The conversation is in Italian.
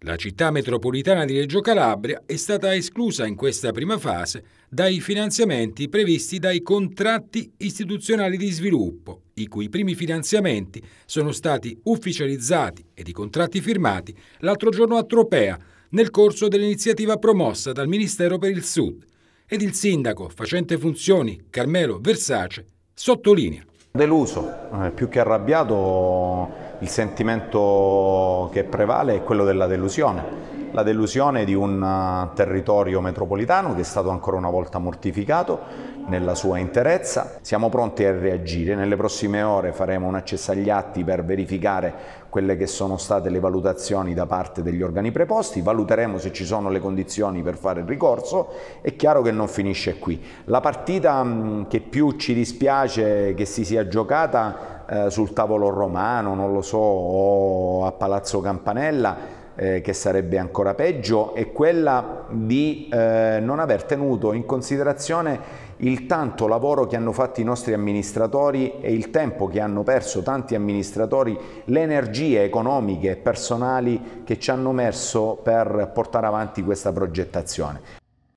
La città metropolitana di Reggio Calabria è stata esclusa in questa prima fase dai finanziamenti previsti dai contratti istituzionali di sviluppo, i cui primi finanziamenti sono stati ufficializzati ed i contratti firmati l'altro giorno a Tropea nel corso dell'iniziativa promossa dal Ministero per il Sud ed il sindaco facente funzioni Carmelo Versace sottolinea. Deluso, eh, più che arrabbiato il sentimento che prevale è quello della delusione la delusione di un eh, territorio metropolitano che è stato ancora una volta mortificato nella sua interezza. Siamo pronti a reagire, nelle prossime ore faremo un accesso agli atti per verificare quelle che sono state le valutazioni da parte degli organi preposti, valuteremo se ci sono le condizioni per fare il ricorso, è chiaro che non finisce qui. La partita mm, che più ci dispiace che si sia giocata eh, sul tavolo romano, non lo so, o a Palazzo Campanella, eh, che sarebbe ancora peggio, è quella di eh, non aver tenuto in considerazione il tanto lavoro che hanno fatto i nostri amministratori e il tempo che hanno perso tanti amministratori, le energie economiche e personali che ci hanno messo per portare avanti questa progettazione.